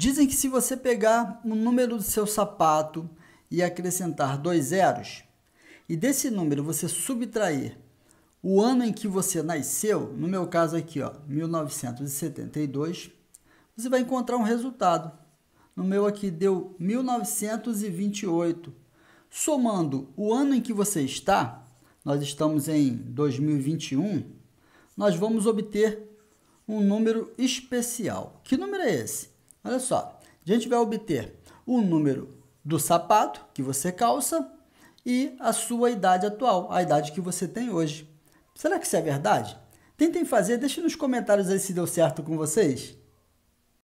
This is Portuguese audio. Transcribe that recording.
Dizem que se você pegar o número do seu sapato e acrescentar dois zeros, e desse número você subtrair o ano em que você nasceu, no meu caso aqui, ó, 1972, você vai encontrar um resultado. No meu aqui deu 1928. Somando o ano em que você está, nós estamos em 2021, nós vamos obter um número especial. Que número é esse? Olha só, a gente vai obter o número do sapato que você calça e a sua idade atual, a idade que você tem hoje. Será que isso é verdade? Tentem fazer, deixem nos comentários aí se deu certo com vocês.